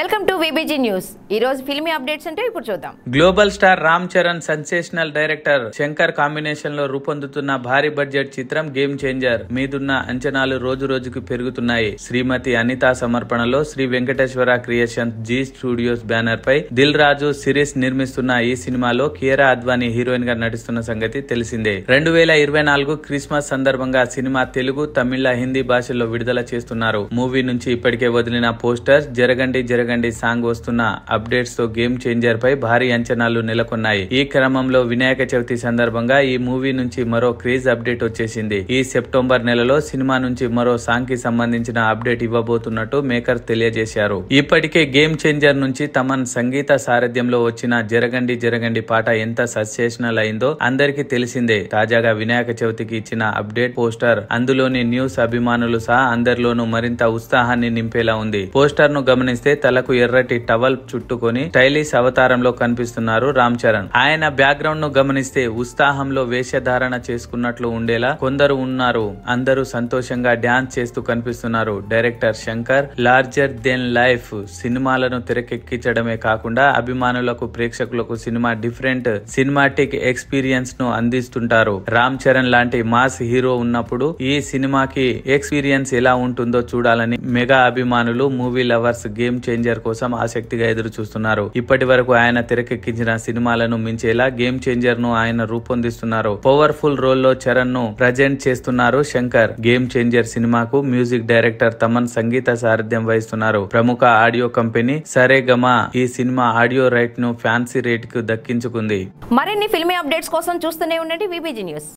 welcome to news ఈ రోజు filmy updates అంటే ఇప్పుడు చూద్దాం global star Ram Charan sensational director Shankar combination లో రూపొందుతున్న భారీ బడ్జెట్ చిత్రం గేమ్ చేంజర్ మీదున్న అంచనాలు రోజు రోజుకు పెరుగుతున్నాయి శ్రీమతి అనిత సమర్పణలో Sri Venkateswara creation Zee studios banner పై దిల్ రాజు సిరీస్ నిర్మిస్తున్న ఈ సినిమాలో కియరా అద్వానీ హీరోయిన్ గా నటిస్తున్న సంగతి తెలిసిందే రెండు వేల ఇరవై నాలుగు క్రిస్మస్ సందర్భంగా సినిమా తెలుగు తమిళ హిందీ భాషల్లో విడుదల చేస్తున్నారు మూవీ నుంచి ఇప్పటికే వదిలిన పోస్టర్ జరగండి జరగ జరగండి సాంగ్ వస్తున్న అప్డేట్స్ తో గేమ్ చేంజర్ పై భారీ అంచనాలు నెలకొన్నాయి ఈ క్రమంలో వినాయక చవితి సందర్భంగా ఈ మూవీ నుంచి మరో క్రేజ్ అప్డేట్ వచ్చేసింది ఈ సెప్టెంబర్ నెలలో సినిమా నుంచి మరో సాంగ్ కి సంబంధించిన అప్డేట్ ఇవ్వబోతున్నట్టు మేకర్ తెలియజేశారు ఇప్పటికే గేమ్ చేంజర్ నుంచి తమన్ సంగీత సారథ్యంలో వచ్చిన జరగండి జరగండి పాట ఎంత సస్సేషనల్ అయిందో అందరికీ తెలిసిందే తాజాగా వినాయక చవితికి ఇచ్చిన అప్డేట్ పోస్టర్ అందులోని న్యూస్ అభిమానులు సహా అందరిలోనూ మరింత ఉత్సాహాన్ని నింపేలా ఉంది పోస్టర్ ను గమనిస్తే తల తలకు ఎర్రటి టవల్ చుట్టుకొని స్టైలిష్ అవతారంలో కనిపిస్తున్నారు రామ్ చరణ్ ఆయన బ్యాక్గ్రౌండ్ ను గమనిస్తే ఉత్సాహంలో వేషధారణ చేసుకున్నట్లు ఉండేలా కొందరు ఉన్నారు అందరూ సంతోషంగా డాన్స్ చేస్తూ కనిపిస్తున్నారు director Shankar larger then life సినిమాలను తెరకెక్కించడమే కాకుండా అభిమానులకు ప్రేక్షకులకు సినిమా డిఫరెంట్ సినిమాటిక్ ఎక్స్పీరియన్స్ ను అందిస్తుంటారు రామ్ చరణ్ లాంటి మాస్ హీరో ఉన్నప్పుడు ఈ సినిమాకి ఎక్స్పీరియన్స్ ఎలా ఉంటుందో చూడాలని మెగా అభిమానులు movie lovers game change changer కోసం ఆసక్తిగా ఎదురు చూస్తున్నారు ఇప్పటి వరకు ఆయన తెరకెక్కించిన సినిమాలను మించేలా గేమ్ చేంజర్ ను ఆయన రూపొందిస్తున్నారు పవర్ఫుల్ రోల్ లో చరణ్ ను ప్రజెంట్ చేస్తున్నారు శంకర్ గేమ్ చేంజర్ సినిమాకు మ్యూజిక్ డైరెక్టర్ తమన్ సంగీత సారథ్యం వహిస్తున్నారు ప్రముఖ ఆడియో కంపెనీ సరేగమా ఈ సినిమా ఆడియో రైట్ ను ఫ్యాన్సీ రేట్ కు దక్కించుకుంది మరిన్ని ఫిల్మీ అప్డేట్స్ కోసం చూస్తూనే ఉండండి బీబీజీ న్యూస్